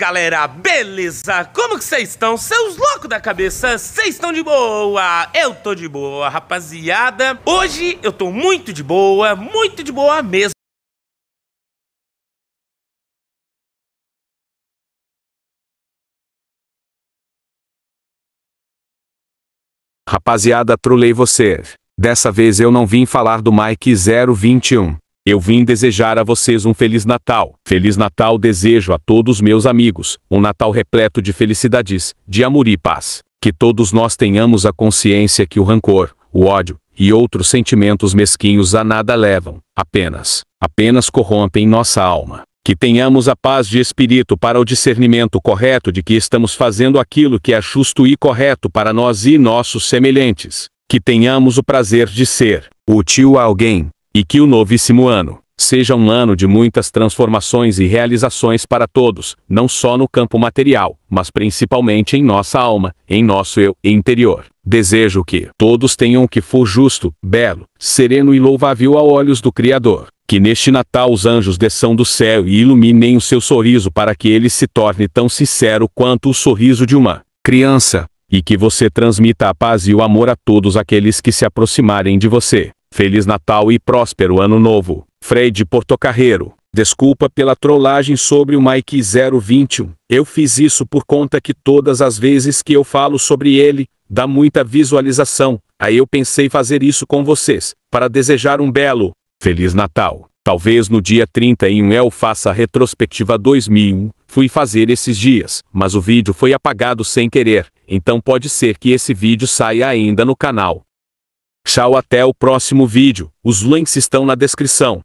Galera, beleza? Como que vocês estão? Seus loucos da cabeça, vocês estão de boa? Eu tô de boa, rapaziada. Hoje eu tô muito de boa, muito de boa mesmo. Rapaziada, trolei você. Dessa vez eu não vim falar do Mike 021. Eu vim desejar a vocês um Feliz Natal. Feliz Natal desejo a todos meus amigos, um Natal repleto de felicidades, de amor e paz. Que todos nós tenhamos a consciência que o rancor, o ódio e outros sentimentos mesquinhos a nada levam, apenas, apenas corrompem nossa alma. Que tenhamos a paz de espírito para o discernimento correto de que estamos fazendo aquilo que é justo e correto para nós e nossos semelhantes. Que tenhamos o prazer de ser útil a alguém, e que o novíssimo ano seja um ano de muitas transformações e realizações para todos, não só no campo material, mas principalmente em nossa alma, em nosso eu interior. Desejo que todos tenham o que for justo, belo, sereno e louvável a olhos do Criador. Que neste Natal os anjos desçam do céu e iluminem o seu sorriso para que ele se torne tão sincero quanto o sorriso de uma criança, e que você transmita a paz e o amor a todos aqueles que se aproximarem de você. Feliz Natal e próspero Ano Novo. Fred Portocarreiro. Desculpa pela trollagem sobre o Mike 021. Eu fiz isso por conta que todas as vezes que eu falo sobre ele, dá muita visualização. Aí eu pensei fazer isso com vocês, para desejar um belo Feliz Natal. Talvez no dia 31 eu faça a retrospectiva 2001. Fui fazer esses dias, mas o vídeo foi apagado sem querer, então pode ser que esse vídeo saia ainda no canal. Tchau até o próximo vídeo, os links estão na descrição.